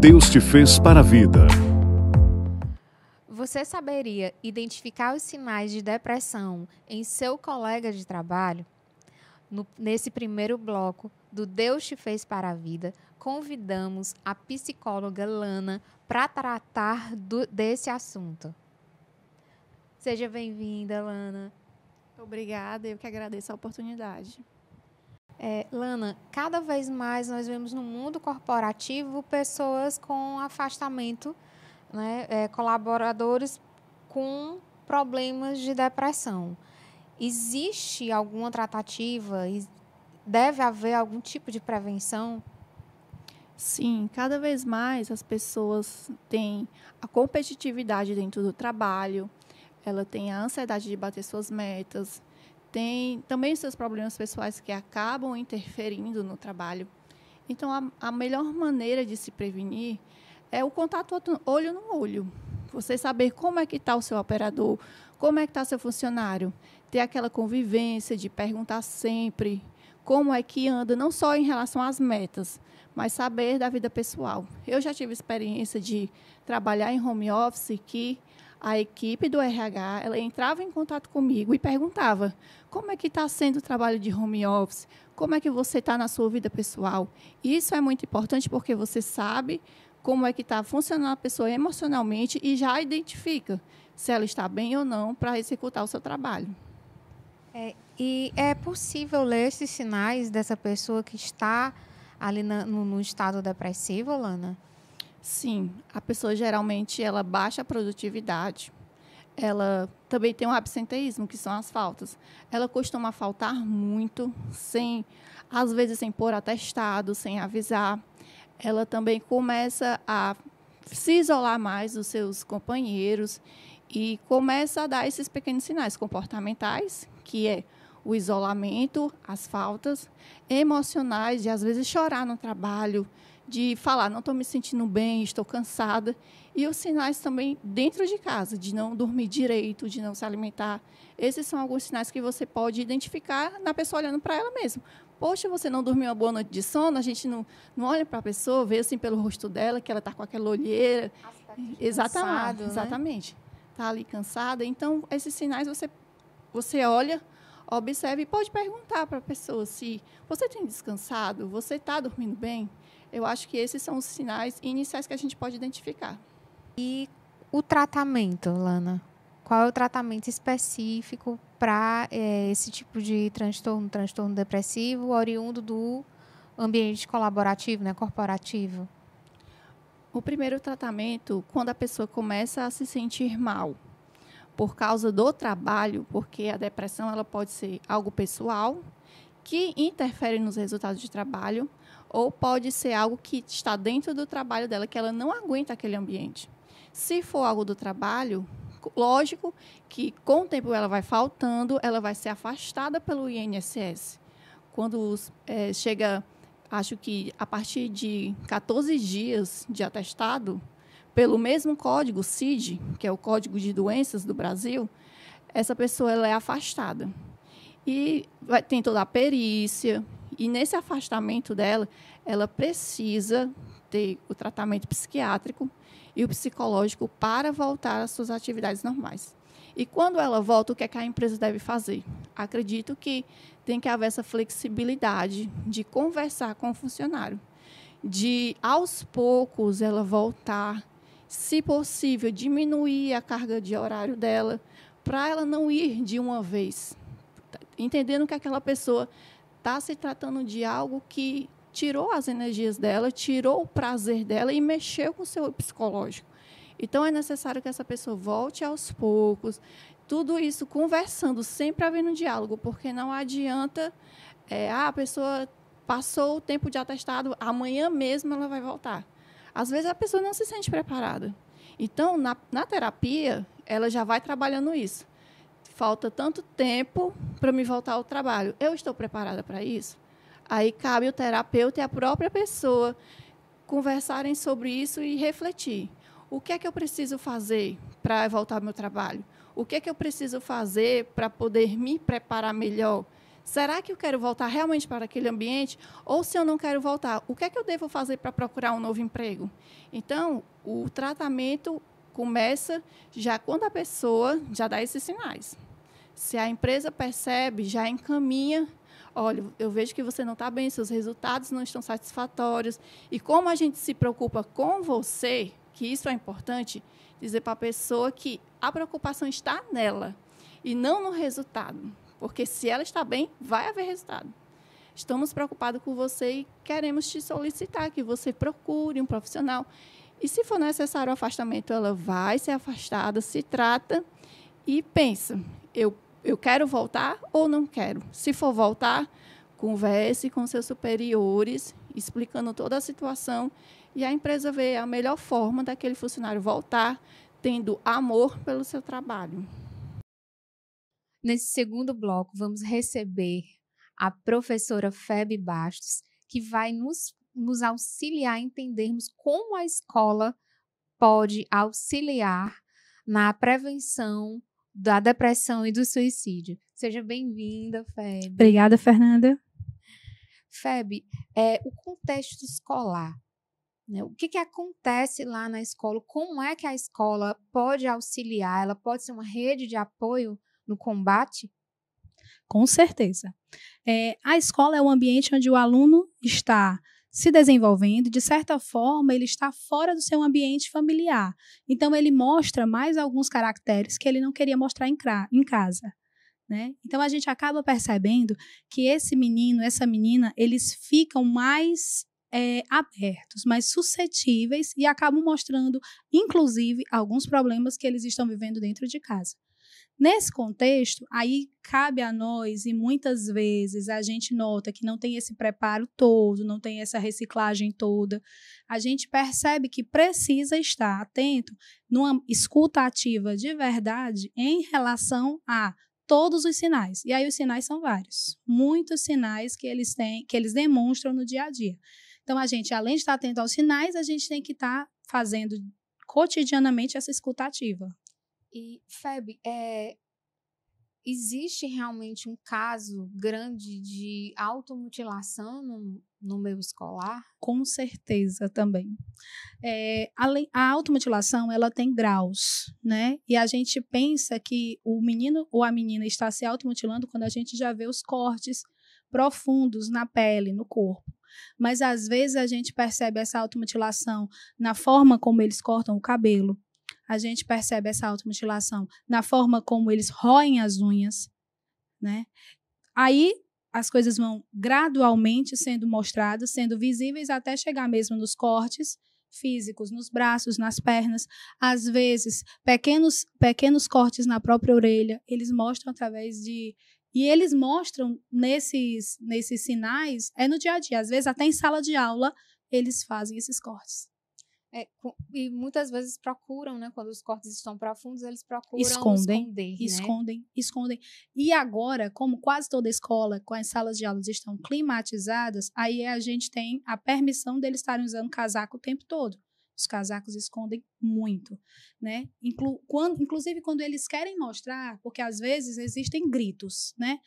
Deus te fez para a vida. Você saberia identificar os sinais de depressão em seu colega de trabalho? No, nesse primeiro bloco do Deus te fez para a vida, convidamos a psicóloga Lana para tratar do, desse assunto. Seja bem-vinda, Lana. Obrigada, eu que agradeço a oportunidade. É, Lana, cada vez mais nós vemos no mundo corporativo pessoas com afastamento, né, é, colaboradores com problemas de depressão. Existe alguma tratativa? Deve haver algum tipo de prevenção? Sim, cada vez mais as pessoas têm a competitividade dentro do trabalho, ela tem a ansiedade de bater suas metas, tem também seus problemas pessoais que acabam interferindo no trabalho. Então, a, a melhor maneira de se prevenir é o contato olho no olho. Você saber como é que está o seu operador, como é que está seu funcionário. Ter aquela convivência de perguntar sempre como é que anda, não só em relação às metas, mas saber da vida pessoal. Eu já tive experiência de trabalhar em home office que a equipe do RH ela entrava em contato comigo e perguntava como é que está sendo o trabalho de home office, como é que você está na sua vida pessoal. Isso é muito importante porque você sabe como é que está funcionando a pessoa emocionalmente e já identifica se ela está bem ou não para executar o seu trabalho. É, e é possível ler esses sinais dessa pessoa que está ali no, no estado depressivo, Lana? Sim, a pessoa geralmente ela baixa a produtividade. Ela também tem um absenteísmo, que são as faltas. Ela costuma faltar muito, sem às vezes sem pôr atestado, sem avisar. Ela também começa a se isolar mais dos seus companheiros e começa a dar esses pequenos sinais comportamentais, que é o isolamento, as faltas emocionais, de às vezes chorar no trabalho, de falar, não estou me sentindo bem, estou cansada. E os sinais também dentro de casa, de não dormir direito, de não se alimentar. Esses são alguns sinais que você pode identificar na pessoa olhando para ela mesma. Poxa, você não dormiu uma boa noite de sono, a gente não, não olha para a pessoa, vê assim pelo rosto dela, que ela está com aquela olheira. Ah, tá exatamente. Cansado, né? exatamente. Está né? ali cansada. Então, esses sinais você, você olha observe e pode perguntar para a pessoa se você tem descansado, você está dormindo bem, eu acho que esses são os sinais iniciais que a gente pode identificar. E o tratamento, Lana? Qual é o tratamento específico para é, eh, esse tipo de transtorno, transtorno depressivo, oriundo do ambiente colaborativo, né, corporativo? O primeiro tratamento, quando a pessoa começa a se sentir mal por causa do trabalho, porque a depressão ela pode ser algo pessoal que interfere nos resultados de trabalho, ou pode ser algo que está dentro do trabalho dela, que ela não aguenta aquele ambiente. Se for algo do trabalho, lógico que com o tempo ela vai faltando, ela vai ser afastada pelo INSS. Quando é, chega, acho que a partir de 14 dias de atestado, pelo mesmo código CID, que é o Código de Doenças do Brasil, essa pessoa ela é afastada. E vai, tem toda a perícia, e nesse afastamento dela, ela precisa ter o tratamento psiquiátrico e o psicológico para voltar às suas atividades normais. E quando ela volta, o que, é que a empresa deve fazer? Acredito que tem que haver essa flexibilidade de conversar com o funcionário, de aos poucos ela voltar, se possível, diminuir a carga de horário dela, para ela não ir de uma vez, entendendo que aquela pessoa está se tratando de algo que tirou as energias dela, tirou o prazer dela e mexeu com o seu psicológico. Então é necessário que essa pessoa volte aos poucos, tudo isso conversando, sempre havendo um diálogo, porque não adianta é, ah, a pessoa passou o tempo de atestado, amanhã mesmo ela vai voltar. Às vezes a pessoa não se sente preparada. Então, na, na terapia, ela já vai trabalhando isso falta tanto tempo para me voltar ao trabalho. Eu estou preparada para isso? Aí cabe o terapeuta e a própria pessoa conversarem sobre isso e refletir. O que é que eu preciso fazer para voltar ao meu trabalho? O que é que eu preciso fazer para poder me preparar melhor? Será que eu quero voltar realmente para aquele ambiente? Ou se eu não quero voltar, o que é que eu devo fazer para procurar um novo emprego? Então, o tratamento começa já quando a pessoa já dá esses sinais. Se a empresa percebe, já encaminha olha, eu vejo que você não está bem, seus resultados não estão satisfatórios. E como a gente se preocupa com você, que isso é importante, dizer para a pessoa que a preocupação está nela e não no resultado. Porque se ela está bem, vai haver resultado. Estamos preocupados com você e queremos te solicitar que você procure um profissional. E se for necessário o afastamento, ela vai ser afastada, se trata e pensa, eu eu quero voltar ou não quero. Se for voltar, converse com seus superiores, explicando toda a situação e a empresa vê a melhor forma daquele funcionário voltar tendo amor pelo seu trabalho. Nesse segundo bloco, vamos receber a professora Feb Bastos, que vai nos, nos auxiliar a entendermos como a escola pode auxiliar na prevenção da depressão e do suicídio. Seja bem-vinda, Feb. Obrigada, Fernanda. Feb, é, o contexto escolar. Né? O que, que acontece lá na escola? Como é que a escola pode auxiliar? Ela pode ser uma rede de apoio no combate? Com certeza. É, a escola é o ambiente onde o aluno está se desenvolvendo, de certa forma, ele está fora do seu ambiente familiar. Então, ele mostra mais alguns caracteres que ele não queria mostrar em, em casa. Né? Então, a gente acaba percebendo que esse menino, essa menina, eles ficam mais é, abertos, mais suscetíveis e acabam mostrando, inclusive, alguns problemas que eles estão vivendo dentro de casa. Nesse contexto, aí cabe a nós, e muitas vezes a gente nota que não tem esse preparo todo, não tem essa reciclagem toda, a gente percebe que precisa estar atento numa escuta ativa de verdade em relação a todos os sinais. E aí os sinais são vários, muitos sinais que eles têm, que eles demonstram no dia a dia. Então a gente, além de estar atento aos sinais, a gente tem que estar fazendo cotidianamente essa escuta ativa, e, Feb, é, existe realmente um caso grande de automutilação no, no meio escolar? Com certeza também. É, eh, a, a automutilação ela tem graus, né? E a gente pensa que o menino ou a menina está se automutilando quando a gente já vê os cortes profundos na pele, no corpo. Mas às vezes a gente percebe essa automutilação na forma como eles cortam o cabelo, a gente percebe essa automutilação na forma como eles roem as unhas, né? Aí as coisas vão gradualmente sendo mostradas, sendo visíveis até chegar mesmo nos cortes físicos, nos braços, nas pernas, às vezes pequenos pequenos cortes na própria orelha, eles mostram através de e eles mostram nesses nesses sinais é no dia a dia, às vezes até em sala de aula eles fazem esses cortes. É, e muitas vezes procuram, né? Quando os cortes estão profundos, eles procuram escondem, esconder. Né? Escondem, né? escondem. E agora, como quase toda escola, com as salas de aulas estão climatizadas, aí é a gente tem a permissão deles estarem usando casaco o tempo todo. Os casacos escondem muito, né? Inclu quando, inclusive quando eles querem mostrar, porque às vezes existem gritos, né?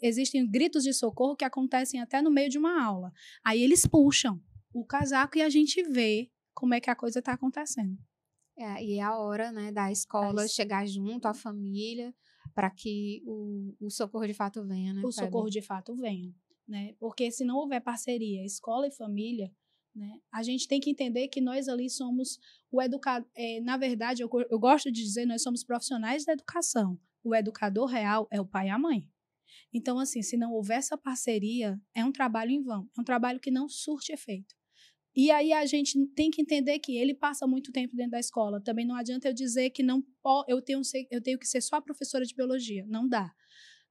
existem gritos de socorro que acontecem até no meio de uma aula. Aí eles puxam o casaco e a gente vê como é que a coisa está acontecendo. É, e é a hora né, da escola chegar junto, à família, para que o, o, socorro de fato venha. Né, o socorro de fato venha. Né? Porque se não houver parceria, escola e família, né, a gente tem que entender que nós ali somos o educador. É, na verdade, eu, eu gosto de dizer, nós somos profissionais da educação. O educador real é o pai e a mãe. Então, assim, se não houver essa parceria, é um trabalho em vão, é um trabalho que não surte efeito. E aí a gente tem que entender que ele passa muito tempo dentro da escola. Também não adianta eu dizer que não eu tenho, eu tenho que ser só professora de biologia. Não dá.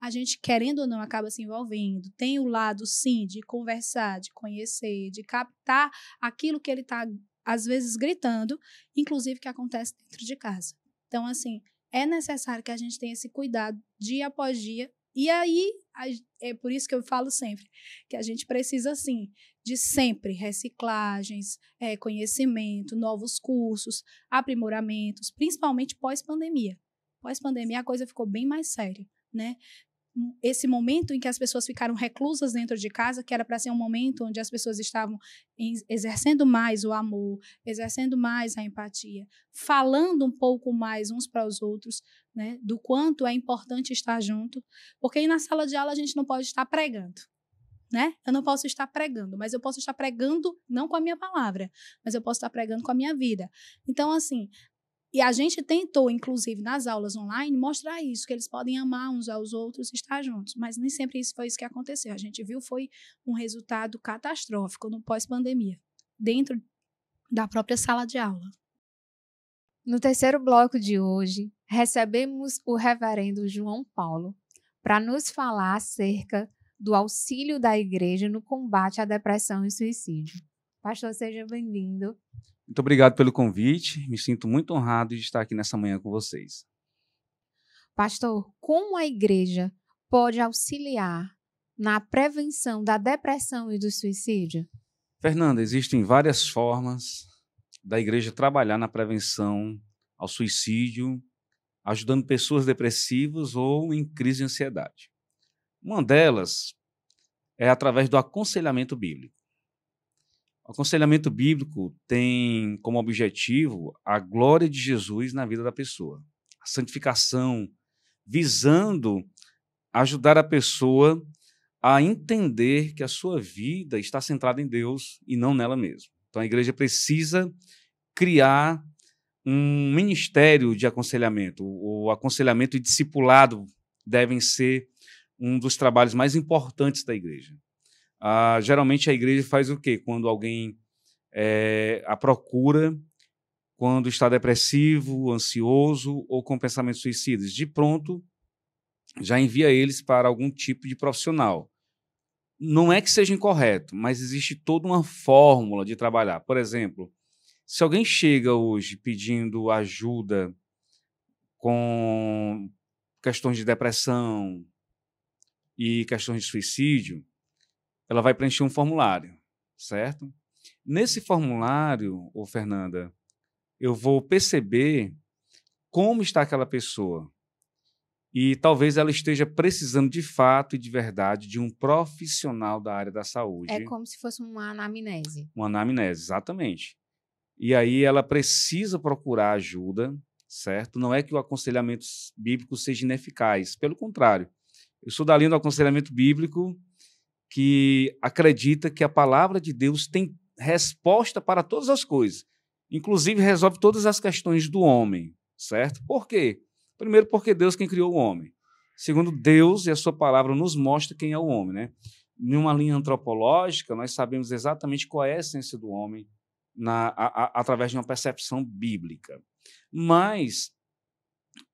A gente, querendo ou não, acaba se envolvendo. Tem o lado, sim, de conversar, de conhecer, de captar aquilo que ele está, às vezes, gritando, inclusive que acontece dentro de casa. Então, assim, é necessário que a gente tenha esse cuidado dia após dia e aí, é por isso que eu falo sempre, que a gente precisa, assim, de sempre reciclagens, é, conhecimento, novos cursos, aprimoramentos, principalmente pós-pandemia. Pós-pandemia a coisa ficou bem mais séria, né? esse momento em que as pessoas ficaram reclusas dentro de casa, que era para ser um momento onde as pessoas estavam exercendo mais o amor, exercendo mais a empatia, falando um pouco mais uns para os outros, né, do quanto é importante estar junto, porque aí na sala de aula a gente não pode estar pregando. Né? Eu não posso estar pregando, mas eu posso estar pregando não com a minha palavra, mas eu posso estar pregando com a minha vida. Então, assim, e a gente tentou, inclusive, nas aulas online, mostrar isso, que eles podem amar uns aos outros e estar juntos. Mas nem sempre isso foi isso que aconteceu. A gente viu foi um resultado catastrófico no pós-pandemia, dentro da própria sala de aula. No terceiro bloco de hoje, recebemos o reverendo João Paulo para nos falar acerca do auxílio da igreja no combate à depressão e suicídio. Pastor, seja bem-vindo. Muito obrigado pelo convite. Me sinto muito honrado de estar aqui nessa manhã com vocês. Pastor, como a igreja pode auxiliar na prevenção da depressão e do suicídio? Fernanda, existem várias formas da igreja trabalhar na prevenção ao suicídio, ajudando pessoas depressivas ou em crise de ansiedade. Uma delas é através do aconselhamento bíblico. O aconselhamento bíblico tem como objetivo a glória de Jesus na vida da pessoa, a santificação, visando ajudar a pessoa a entender que a sua vida está centrada em Deus e não nela mesma. Então a igreja precisa criar um ministério de aconselhamento. O aconselhamento e discipulado devem ser um dos trabalhos mais importantes da igreja. Ah, geralmente a igreja faz o quê? Quando alguém é, a procura, quando está depressivo, ansioso ou com pensamentos suicidas, de pronto já envia eles para algum tipo de profissional. Não é que seja incorreto, mas existe toda uma fórmula de trabalhar. Por exemplo, se alguém chega hoje pedindo ajuda com questões de depressão e questões de suicídio, ela vai preencher um formulário, certo? Nesse formulário, ô Fernanda, eu vou perceber como está aquela pessoa. E talvez ela esteja precisando de fato e de verdade de um profissional da área da é saúde. É como se fosse uma anamnese. Uma anamnese, exatamente. E aí ela precisa procurar ajuda, certo? Não é que o aconselhamento bíblico seja ineficaz, pelo contrário. Eu sou da linha do aconselhamento bíblico que acredita que a palavra de Deus tem resposta para todas as coisas, inclusive resolve todas as questões do homem, certo? Por quê? Primeiro, porque Deus quem criou o homem. Segundo, Deus e a sua palavra nos mostra quem é o homem, né? Em uma linha antropológica, nós sabemos exatamente qual é a essência do homem na, a, a, através de uma percepção bíblica. Mas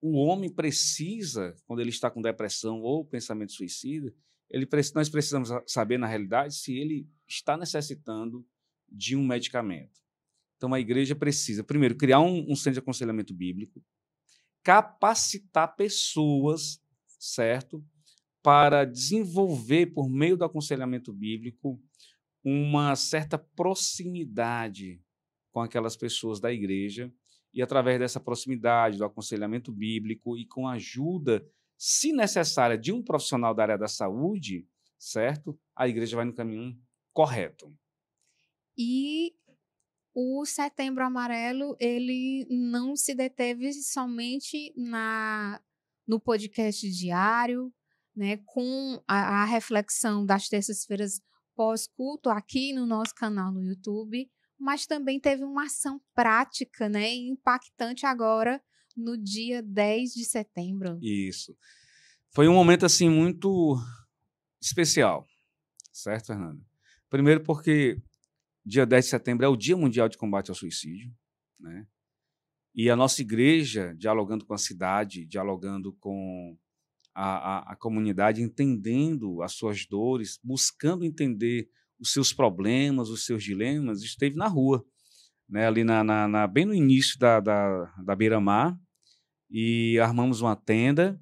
o homem precisa, quando ele está com depressão ou pensamento suicida, ele, nós precisamos saber, na realidade, se ele está necessitando de um medicamento. Então, a igreja precisa, primeiro, criar um, um centro de aconselhamento bíblico, capacitar pessoas, certo? Para desenvolver, por meio do aconselhamento bíblico, uma certa proximidade com aquelas pessoas da igreja. E através dessa proximidade, do aconselhamento bíblico e com a ajuda se necessária, de um profissional da área da saúde, certo? A igreja vai no caminho correto. E o Setembro Amarelo, ele não se deteve somente na no podcast diário, né, com a, a reflexão das terças-feiras pós-culto aqui no nosso canal no YouTube, mas também teve uma ação prática, né, impactante agora no dia 10 de setembro. Isso. Foi um momento assim muito especial, certo, Fernanda? Primeiro porque dia 10 de setembro é o Dia Mundial de Combate ao Suicídio, né? E a nossa igreja, dialogando com a cidade, dialogando com a, a, a comunidade, entendendo as suas dores, buscando entender os seus problemas, os seus dilemas, esteve na rua, né, ali na, na, na bem no início da, da, da Beira-Mar, e armamos uma tenda.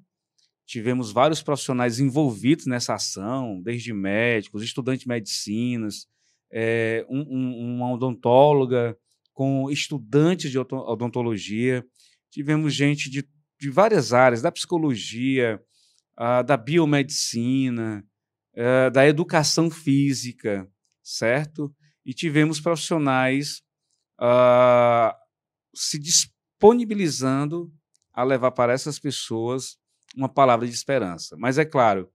Tivemos vários profissionais envolvidos nessa ação, desde médicos, estudantes de medicinas, é, um, um, uma odontóloga, com estudantes de odontologia. Tivemos gente de, de várias áreas, da psicologia, a, da biomedicina, a, eh, da educação física, certo? E tivemos profissionais a, ah, se disponibilizando a levar para essas pessoas uma palavra de esperança. Mas é claro,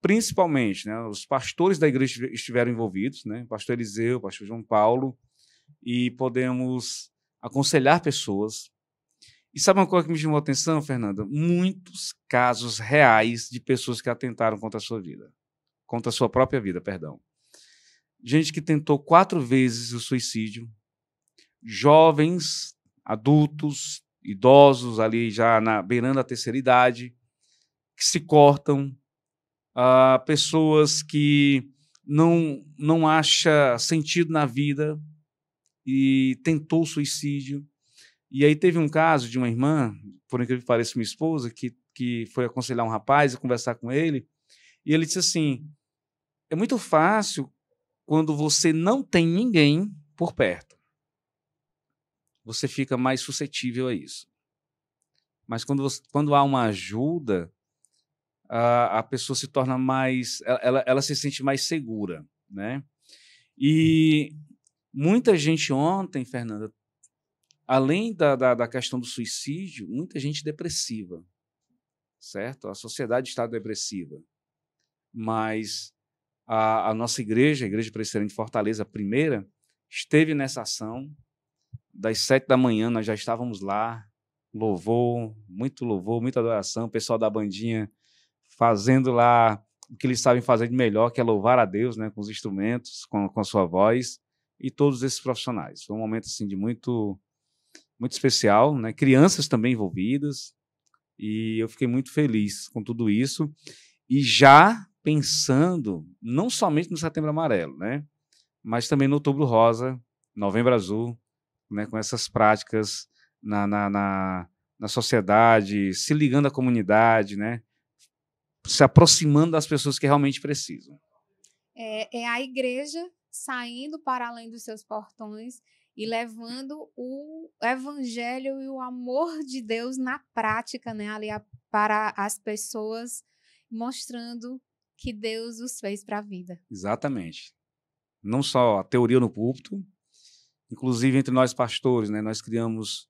principalmente, né, os pastores da igreja estiveram envolvidos, né, pastor Eliseu, pastor João Paulo, e podemos aconselhar pessoas. E sabe uma coisa que me chamou a atenção, Fernanda? Muitos casos reais de pessoas que atentaram contra a sua vida, contra a sua própria vida, perdão. Gente que tentou quatro vezes o suicídio, jovens, adultos, idosos ali já na beirando a terceira idade, que se cortam, ah, pessoas que não não acha sentido na vida e tentou suicídio. E aí teve um caso de uma irmã, por incrível que pareça, minha esposa, que, que foi aconselhar um rapaz e conversar com ele, e ele disse assim: é muito fácil quando você não tem ninguém por perto você fica mais suscetível a isso. Mas quando, você, quando há uma ajuda, a, a pessoa se torna mais. Ela, ela se sente mais segura. Né? E muita gente ontem, Fernanda, além da, da, da, questão do suicídio, muita gente depressiva, certo? A sociedade está depressiva, mas a, a nossa igreja, a Igreja Presbiteriana de Fortaleza, a primeira, esteve nessa ação, das sete da manhã nós já estávamos lá, louvor, muito louvor, muita adoração, o pessoal da bandinha fazendo lá o que eles sabem fazer de melhor, que é louvar a Deus, né, com os instrumentos, com, com a sua voz, e todos esses profissionais. Foi um momento, assim, de muito, muito especial, né, crianças também envolvidas, e eu fiquei muito feliz com tudo isso, e já pensando não somente no Setembro Amarelo, né, mas também no Outubro Rosa, Novembro Azul, né, com essas práticas na, na, na, na sociedade, se ligando à comunidade, né, se aproximando das pessoas que realmente precisam. É, é a igreja saindo para além dos seus portões e levando o evangelho e o amor de Deus na prática, né, ali a, para as pessoas, mostrando que Deus os fez para a vida. Exatamente. Não só a teoria no púlpito, inclusive entre nós pastores, né, nós criamos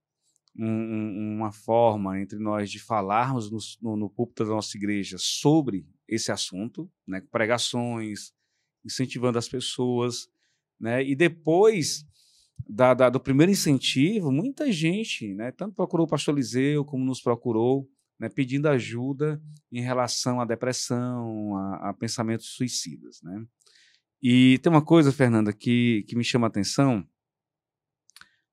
um, um, uma forma entre nós de falarmos no, no, no, púlpito da nossa igreja sobre esse assunto, né, pregações, incentivando as pessoas, né, e depois da, da, do primeiro incentivo, muita gente, né, tanto procurou o pastor Eliseu como nos procurou, né, pedindo ajuda em relação à depressão, a, a, pensamentos suicidas. Né? E tem uma coisa, Fernanda, que, que me chama a atenção,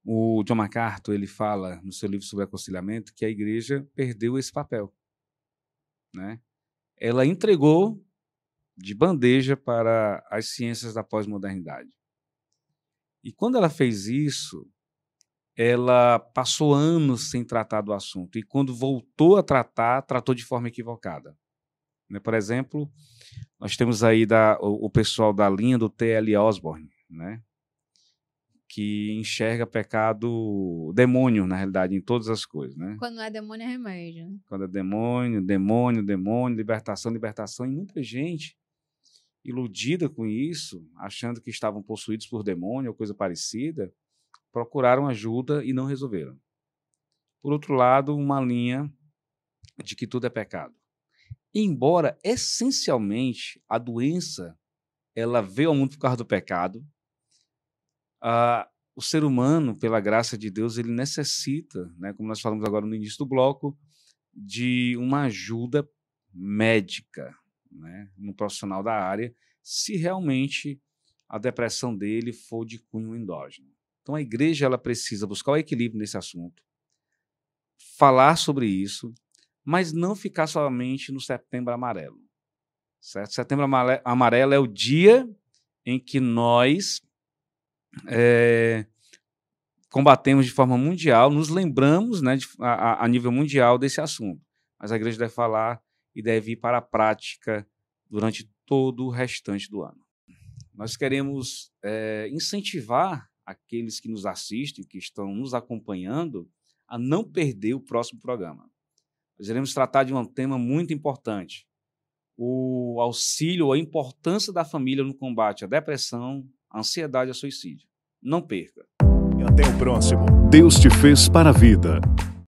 o John MacArthur ele fala no seu livro sobre aconselhamento que a igreja perdeu esse papel. Né? Ela entregou de bandeja para as ciências da pós-modernidade. E quando ela fez isso, ela passou anos sem tratar do assunto e quando voltou a tratar, tratou de forma equivocada. Né? Por exemplo, nós temos aí da, o, o, pessoal da linha do T.L. Osborne, né? que enxerga pecado, demônio, na realidade, em todas as coisas, né? Quando não é demônio, é remédio. Né? Quando é demônio, demônio, demônio, libertação, libertação. E muita gente iludida com isso, achando que estavam possuídos por demônio ou coisa parecida, procuraram ajuda e não resolveram. Por outro lado, uma linha de que tudo é pecado. Embora essencialmente a doença ela veio ao mundo por causa do pecado, ah, o ser humano, pela graça de Deus, ele necessita, né, como nós falamos agora no início do bloco, de uma ajuda médica, né, um profissional da área, se realmente a depressão dele for de cunho endógeno. Então a igreja ela precisa buscar o equilíbrio nesse assunto, falar sobre isso, mas não ficar somente no Setembro Amarelo. Certo? Setembro Amarelo é o dia em que nós é, combatemos de forma mundial, nos lembramos né, de, a, a, nível mundial desse assunto. Mas a igreja deve falar e deve ir para a prática durante todo o restante do ano. Nós queremos é, incentivar aqueles que nos assistem, que estão nos acompanhando, a não perder o próximo programa. Nós iremos tratar de um tema muito importante: o auxílio, a importância da família no combate à depressão, Ansiedade a é suicídio. Não perca. E até o próximo. Deus te fez para a vida.